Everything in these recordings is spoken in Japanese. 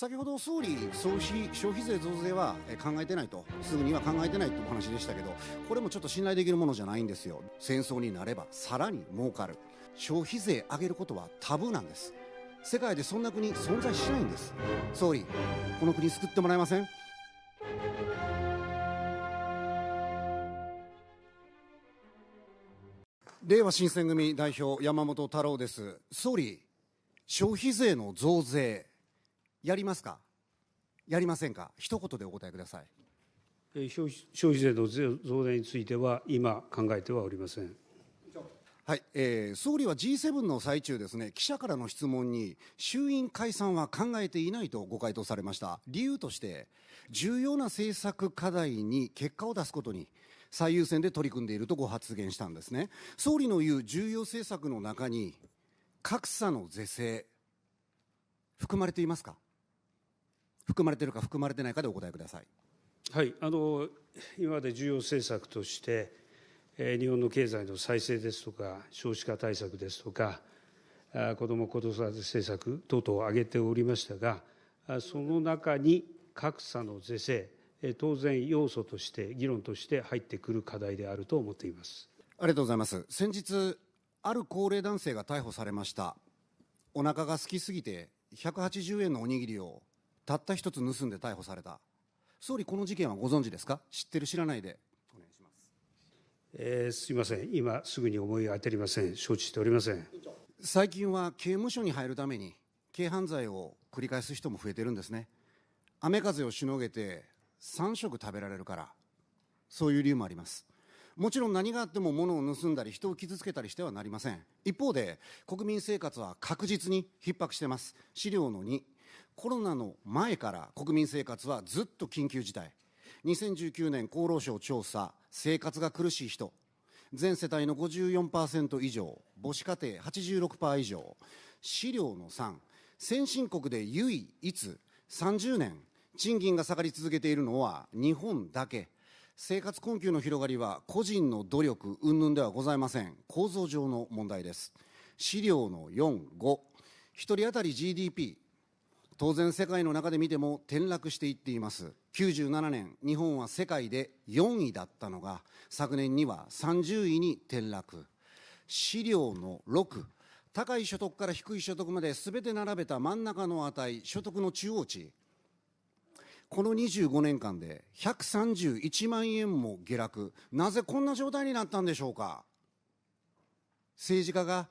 先ほど総理総費消費税増税は考えてないとすぐには考えてないというお話でしたけどこれもちょっと信頼できるものじゃないんですよ戦争になればさらに儲かる消費税上げることはタブーなんです世界でそんな国存在しないんです総理この国救ってもらえませんいわ新選組代表山本太郎です総理消費税の増税やりますか、やりませんか、一言でお答えください。消費消費税の増税については、今、考えてはおりません。はいえー、総理は G7 の最中ですね、記者からの質問に、衆院解散は考えていないとご回答されました。理由として、重要な政策課題に結果を出すことに、最優先で取り組んでいるとご発言したんですね。総理の言う重要政策の中に、格差の是正、含まれていますか含まれているか含まれてないかでお答えください。はい、あの今まで重要政策として、えー、日本の経済の再生ですとか少子化対策ですとかあ子ども・子育て政策等々を挙げておりましたがあその中に格差の是正え当然要素として議論として入ってくる課題であると思っていますありがとうございます先日ある高齢男性が逮捕されましたお腹が空きすぎて180円のおにぎりをたった一つ盗んで逮捕された総理この事件はご存知ですか知ってる知らないでお願いします、えー、すいません今すぐに思い当たりません承知しておりません最近は刑務所に入るために軽犯罪を繰り返す人も増えてるんですね雨風をしのげて3食食べられるからそういう理由もありますもちろん何があっても物を盗んだり人を傷つけたりしてはなりません一方で国民生活は確実に逼迫してます資料の2コロナの前から国民生活はずっと緊急事態。2019年厚労省調査、生活が苦しい人、全世帯の54%以上、母子家庭86%以上、資料の3、先進国で唯一30年、賃金が下がり続けているのは日本だけ。生活困窮の広がりは個人の努力、云々ではございません。構造上の問題です。資料の4、5。一人当たり GDP、当然世界の中で見ても転落していっています97年日本は世界で4位だったのが昨年には30位に転落資料の6高い所得から低い所得まで全て並べた真ん中の値所得の中央値この25年間で131万円も下落なぜこんな状態になったんでしょうか政治家が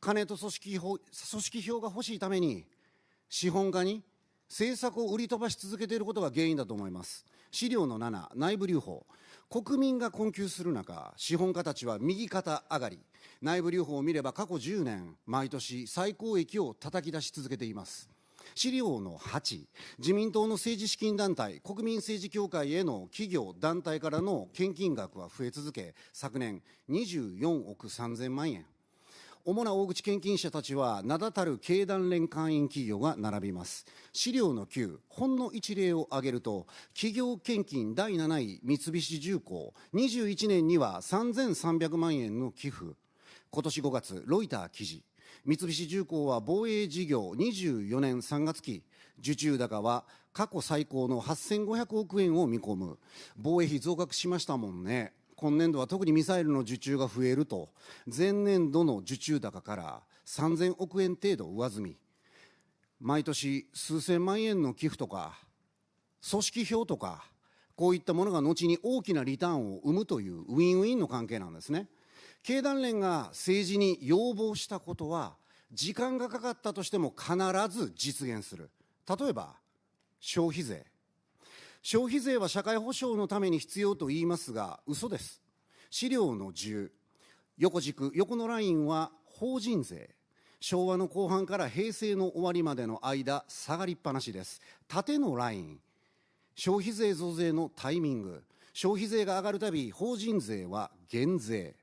金と組織票組織票が欲しいために資本家に政策を売り飛ばし続けていることが原因だと思います。資料の7、内部留保。国民が困窮する中、資本家たちは右肩上がり、内部留保を見れば過去10年、毎年最高益を叩き出し続けています。資料の8、自民党の政治資金団体、国民政治協会への企業、団体からの献金額は増え続け、昨年24億3000万円。主な大口献金者たちは、名だたる経団連会員企業が並びます。資料の9、ほんの一例を挙げると、企業献金第7位、三菱重工、21年には3300万円の寄付。今年5月、ロイター記事。三菱重工は防衛事業24年3月期、受注高は過去最高の8500億円を見込む。防衛費増額しましたもんね。今年度は特にミサイルの受注が増えると、前年度の受注高から3000億円程度上積み、毎年数千万円の寄付とか、組織票とか、こういったものが後に大きなリターンを生むというウィンウィンの関係なんですね。経団連が政治に要望したことは、時間がかかったとしても必ず実現する。例えば、消費税。消費税は社会保障のために必要と言いますが、嘘です。資料の10、横軸、横のラインは法人税。昭和の後半から平成の終わりまでの間、下がりっぱなしです。縦のライン、消費税増税のタイミング。消費税が上がるたび、法人税は減税。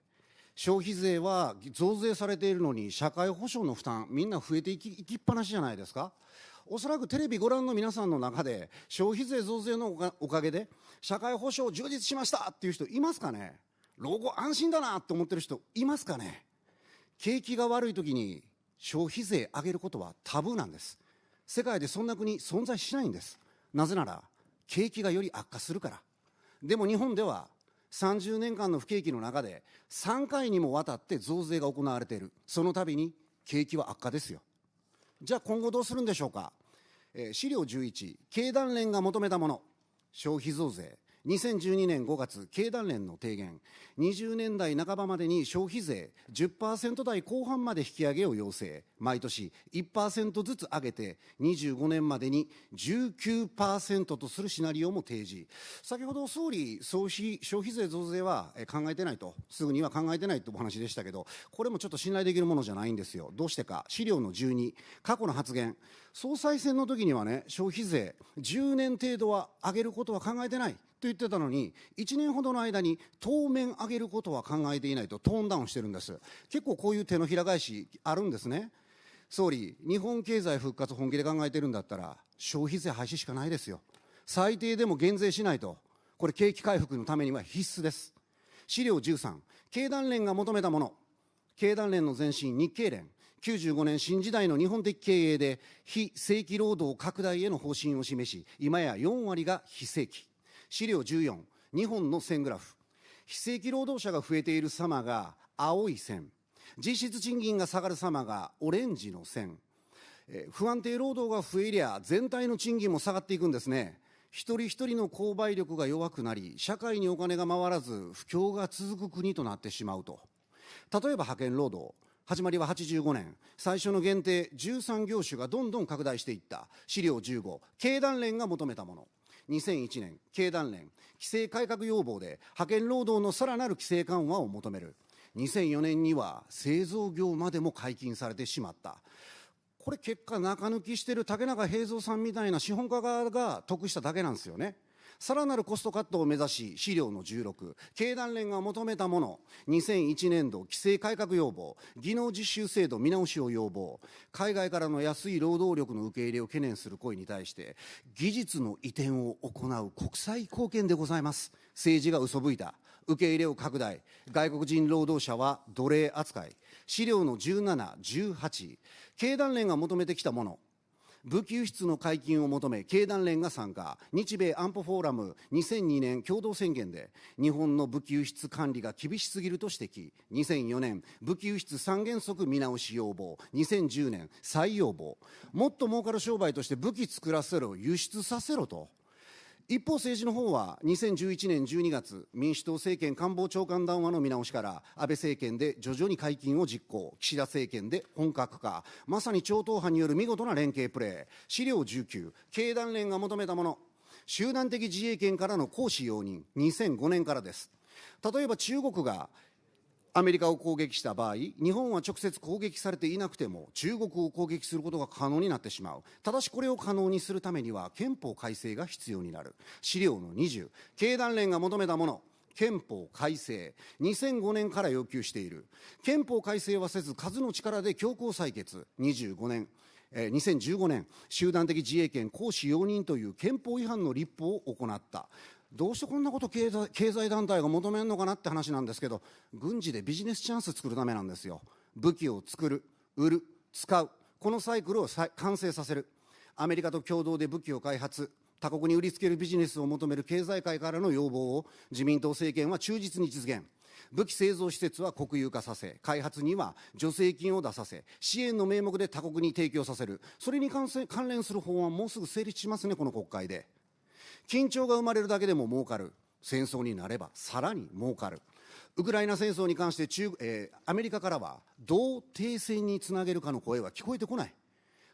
消費税は増税されているのに、社会保障の負担、みんな増えていきいきっぱなしじゃないですか。おそらくテレビご覧の皆さんの中で、消費税増税のおかげで、社会保障充実しましたっていう人いますかね老後安心だなって思ってる人いますかね景気が悪い時に消費税上げることはタブーなんです。世界でそんな国存在しないんです。なぜなら、景気がより悪化するから。でも日本では、30年間の不景気の中で、3回にもわたって増税が行われている。その度に景気は悪化ですよ。じゃあ今後どうするんでしょうかえ資料11、経団連が求めたもの、消費増税、2012年5月、経団連の提言、20年代半ばまでに消費税10%台後半まで引き上げを要請、毎年1%ずつ上げて、25年までに19%とするシナリオも提示。先ほど総理、消費税増税は考えてないと、すぐには考えてないとお話でしたけど、これもちょっと信頼できるものじゃないんですよ。どうしてか、資料の12、過去の発言、総裁選の時にはね、消費税10年程度は上げることは考えてないと言ってたのに、1年ほどの間に当面上げることは考えていないとトーンダウンしてるんです。結構こういう手のひら返しあるんですね。総理、日本経済復活本気で考えてるんだったら、消費税廃止しかないですよ。最低でも減税しないと。これ景気回復のためには必須です。資料13、経団連が求めたもの。経団連の前身、日経連。95年新時代の日本的経営で非正規労働拡大への方針を示し、今や4割が非正規。資料14、2本の線グラフ。非正規労働者が増えている様が青い線。実質賃金が下がる様がオレンジの線。え不安定労働が増えりゃ全体の賃金も下がっていくんですね。一人一人の購買力が弱くなり、社会にお金が回らず、不況が続く国となってしまうと。例えば派遣労働。始まりは85年最初の限定13業種がどんどん拡大していった資料15経団連が求めたもの2001年経団連規制改革要望で派遣労働のさらなる規制緩和を求める2004年には製造業までも解禁されてしまったこれ結果中抜きしてる竹中平蔵さんみたいな資本家側が得しただけなんですよねさらなるコストカットを目指し資料の16経団連が求めたもの2001年度規制改革要望技能実習制度見直しを要望海外からの安い労働力の受け入れを懸念する声に対して技術の移転を行う国際貢献でございます政治が嘘吹いた受け入れを拡大外国人労働者は奴隷扱い資料の1718経団連が求めてきたもの武器輸出の解禁を求め経団連が参加日米安保フォーラム2002年共同宣言で日本の武器輸出管理が厳しすぎると指摘2004年武器輸出三原則見直し要望2010年再要望もっと儲かる商売として武器作らせろ輸出させろと一方、政治の方は2011年12月、民主党政権官房長官談話の見直しから、安倍政権で徐々に解禁を実行、岸田政権で本格化、まさに超党派による見事な連携プレー、資料19、経団連が求めたもの、集団的自衛権からの行使容認、2005年からです。例えば中国がアメリカを攻撃した場合、日本は直接攻撃されていなくても、中国を攻撃することが可能になってしまう。ただしこれを可能にするためには、憲法改正が必要になる。資料の20、経団連が求めたもの、憲法改正2005年から要求している憲法改正はせず数の力で強行採決25年えー、2015年集団的自衛権行使容認という憲法違反の立法を行ったどうしてこんなこと経済経済団体が求めるのかなって話なんですけど軍事でビジネスチャンス作るためなんですよ武器を作る売る使うこのサイクルを完成させるアメリカと共同で武器を開発他国に売りつけるビジネスを求める経済界からの要望を自民党政権は忠実に実現武器製造施設は国有化させ開発には助成金を出させ支援の名目で他国に提供させるそれに関関連する法案もうすぐ成立しますねこの国会で。緊張が生まれるだけでも儲かる戦争になればさらに儲かるウクライナ戦争に関して中、えー、アメリカからはどう停戦につなげるかの声は聞こえてこない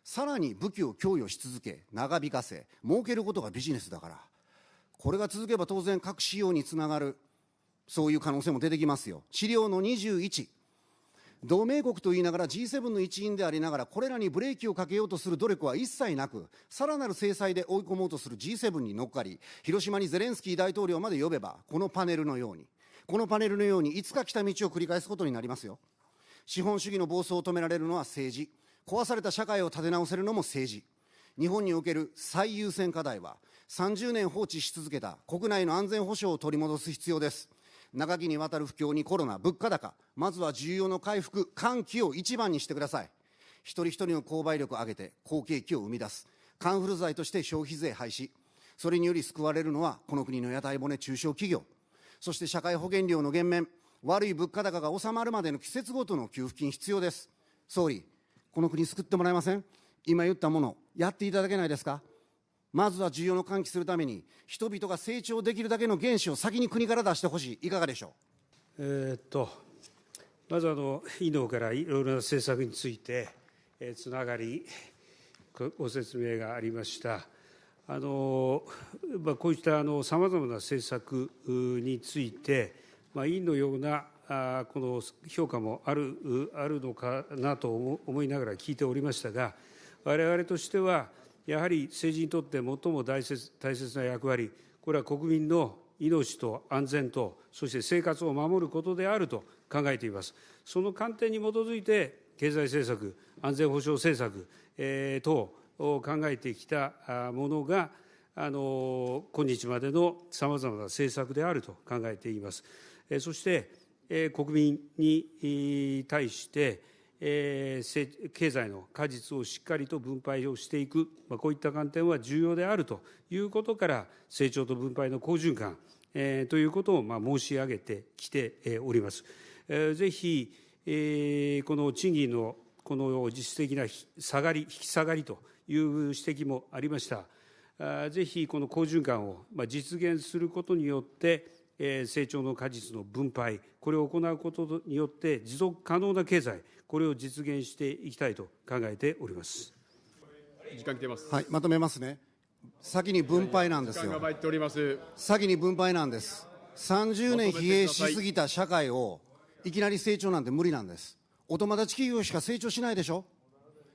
さらに武器を供与し続け長引かせ儲けることがビジネスだからこれが続けば当然核使用につながるそういう可能性も出てきますよ資料の21同盟国と言いながら G7 の一員でありながら、これらにブレーキをかけようとする努力は一切なく、さらなる制裁で追い込もうとする G7 に乗っかり、広島にゼレンスキー大統領まで呼べば、このパネルのように、このパネルのように、いつか来た道を繰り返すことになりますよ。資本主義の暴走を止められるのは政治。壊された社会を立て直せるのも政治。日本における最優先課題は、30年放置し続けた国内の安全保障を取り戻す必要です。長きにわたる不況にコロナ、物価高、まずは需要の回復、換気を一番にしてください。一人一人の購買力を上げて、好景気を生み出す。カンフル剤として消費税廃止。それにより救われるのは、この国の屋台骨中小企業。そして社会保険料の減免。悪い物価高が収まるまでの季節ごとの給付金必要です。総理、この国救ってもらえません今言ったもの、やっていただけないですかまずは需要の喚起するために人々が成長できるだけの原資を先に国から出してほしいいかがでしょうえっとまずあの委員の方からいろいろな政策について、えー、つながりご説明がありましたあの、まあ、こういったさまざまな政策について、まあ、委員のようなあこの評価もあるあるのかなと思いながら聞いておりましたがわれわれとしてはやはり政治にとって最も大切大切な役割、これは国民の命と安全と、そして生活を守ることであると考えています。その観点に基づいて、経済政策、安全保障政策、えー、等を考えてきたものが、あの今日までのさまざまな政策であると考えています。えそして、え国民に対して、え経済の果実をしっかりと分配をしていく、まあ、こういった観点は重要であるということから、成長と分配の好循環えということをまあ申し上げてきております。えぜひ、えこの賃金のこの実質的な下がり、引き下がりという指摘もありました。あぜひ、この好循環を実現することによって、成長の果実の分配、これを行うことによって、持続可能な経済、これを実現していきたいと考えております時間来てます、はい、まとめますね、先に分配なんですよ、す先に分配なんです、30年疲弊しすぎた社会を、いきなり成長なんて無理なんです、お友達企業しか成長しないでしょ、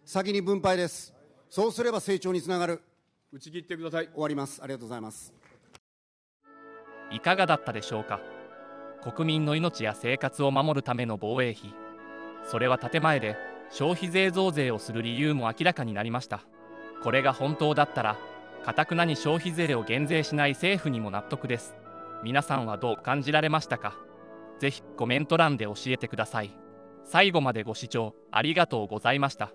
先に分配です、そうすれば成長につながる。打ち切ってください終わりますありがとうございますいかがだったでしょうか国民の命や生活を守るための防衛費それは建前で消費税増税をする理由も明らかになりましたこれが本当だったらかたくなに消費税を減税しない政府にも納得です皆さんはどう感じられましたか是非コメント欄で教えてください最後までご視聴ありがとうございました